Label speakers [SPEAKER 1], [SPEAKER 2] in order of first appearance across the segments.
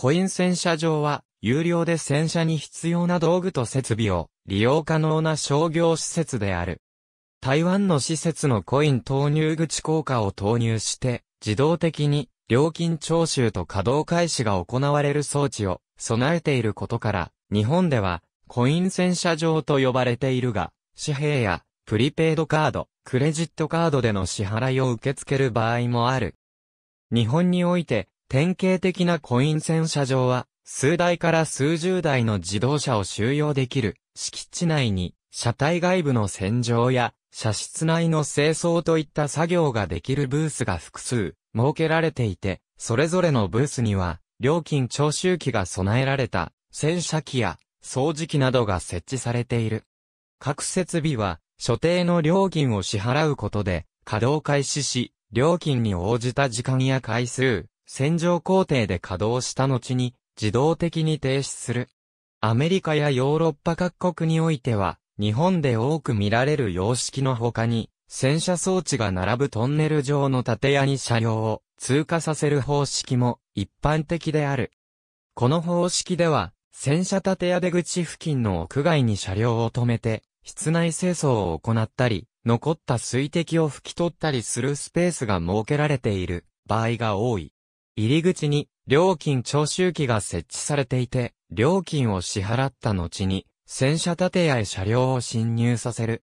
[SPEAKER 1] コイン洗車場は、有料で洗車に必要な道具と設備を利用可能な商業施設である。台湾の施設のコイン投入口効果を投入して、自動的に料金徴収と稼働開始が行われる装置を備えていることから、日本ではコイン洗車場と呼ばれているが、紙幣やプリペイドカード、クレジットカードでの支払いを受け付ける場合もある。日本において典型的なコイン洗車場は、数台から数十台の自動車を収容できる敷地内に、車体外部の洗浄や、車室内の清掃といった作業ができるブースが複数設けられていて、それぞれのブースには、料金徴収機が備えられた、洗車機や掃除機などが設置されている。各設備は、所定の料金を支払うことで、稼働開始し、料金に応じた時間や回数、洗浄工程で稼働した後に自動的に停止する。アメリカやヨーロッパ各国においては、日本で多く見られる様式の他に、洗車装置が並ぶトンネル上の建屋に車両を通過させる方式も一般的である。この方式では、洗車建屋出口付近の屋外に車両を止めて、室内清掃を行ったり、残った水滴を拭き取ったりするスペースが設けられている場合が多い。入り口に料金徴収機が設置されていて、料金を支払った後に、戦車建屋へ車両を侵入させる。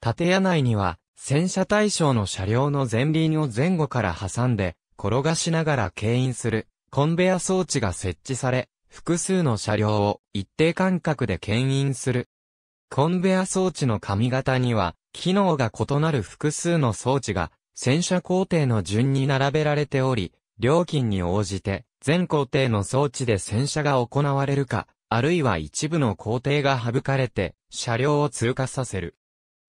[SPEAKER 1] 建屋内には、戦車対象の車両の前輪を前後から挟んで、転がしながら牽引する、コンベア装置が設置され、複数の車両を一定間隔で牽引する。コンベア装置の髪型には、機能が異なる複数の装置が、戦車工程の順に並べられており、料金に応じて、全工程の装置で洗車が行われるか、あるいは一部の工程が省かれて、車両を通過させる。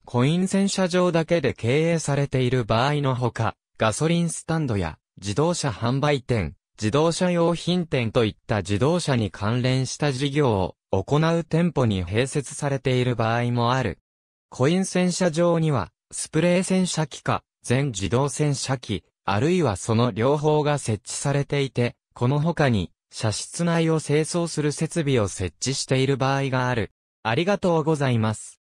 [SPEAKER 1] コイン洗車場だけで経営されている場合のほか、ガソリンスタンドや自動車販売店、自動車用品店といった自動車に関連した事業を行う店舗に併設されている場合もある。コイン洗車場には、スプレー洗車機か、全自動洗車機、あるいはその両方が設置されていて、この他に、車室内を清掃する設備を設置している場合がある。ありがとうございます。